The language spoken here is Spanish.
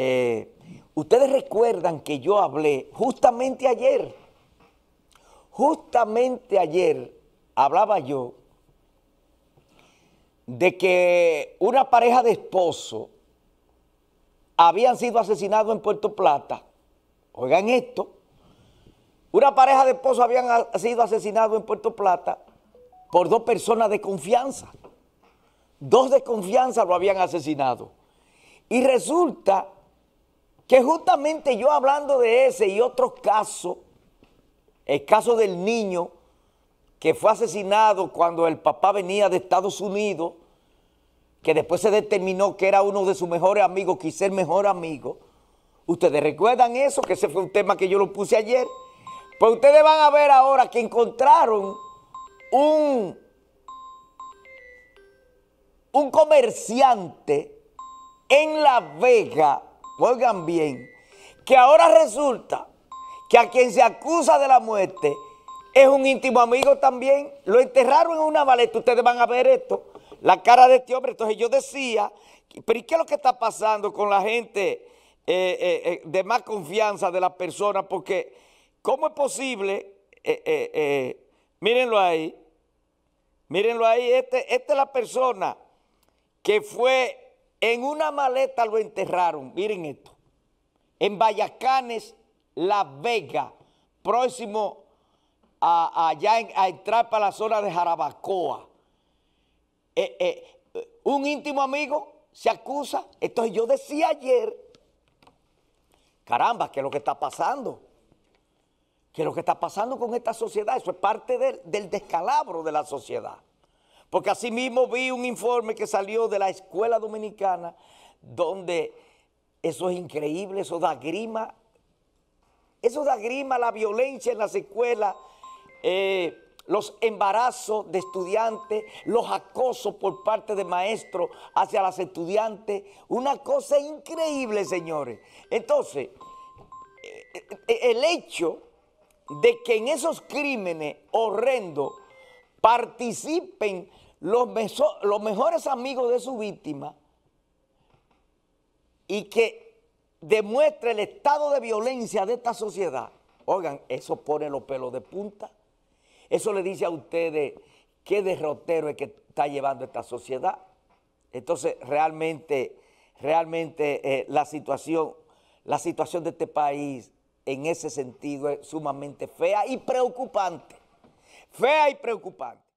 Eh, ustedes recuerdan que yo hablé justamente ayer, justamente ayer hablaba yo de que una pareja de esposo habían sido asesinados en Puerto Plata. Oigan esto. Una pareja de esposo habían sido asesinados en Puerto Plata por dos personas de confianza. Dos de confianza lo habían asesinado. Y resulta que justamente yo hablando de ese y otro caso, el caso del niño que fue asesinado cuando el papá venía de Estados Unidos, que después se determinó que era uno de sus mejores amigos, quizá el mejor amigo. ¿Ustedes recuerdan eso? Que ese fue un tema que yo lo puse ayer. Pues ustedes van a ver ahora que encontraron un, un comerciante en La Vega, oigan bien, que ahora resulta que a quien se acusa de la muerte es un íntimo amigo también. Lo enterraron en una maleta, ustedes van a ver esto, la cara de este hombre. Entonces yo decía, pero ¿y qué es lo que está pasando con la gente eh, eh, eh, de más confianza de la persona? Porque ¿cómo es posible? mírenlo ahí, mírenlo ahí, este, esta es la persona que fue en una maleta lo enterraron, miren esto, en Vallacanes, La Vega, próximo a, allá a entrar para la zona de Jarabacoa. Eh, eh, eh, un íntimo amigo se acusa. Entonces yo decía ayer, caramba, ¿qué es lo que está pasando? ¿Qué es lo que está pasando con esta sociedad? Eso es parte del descalabro de la sociedad. Porque asimismo vi un informe que salió de la escuela dominicana donde eso es increíble, eso da grima, eso da grima la violencia en las escuelas, eh, los embarazos de estudiantes, los acosos por parte de maestros hacia las estudiantes, una cosa increíble, señores. Entonces, eh, eh, el hecho de que en esos crímenes horrendos participen los, los mejores amigos de su víctima y que demuestre el estado de violencia de esta sociedad. Oigan, eso pone los pelos de punta. Eso le dice a ustedes qué derrotero es que está llevando esta sociedad. Entonces, realmente, realmente eh, la, situación, la situación de este país en ese sentido es sumamente fea y preocupante. fé e preocupado.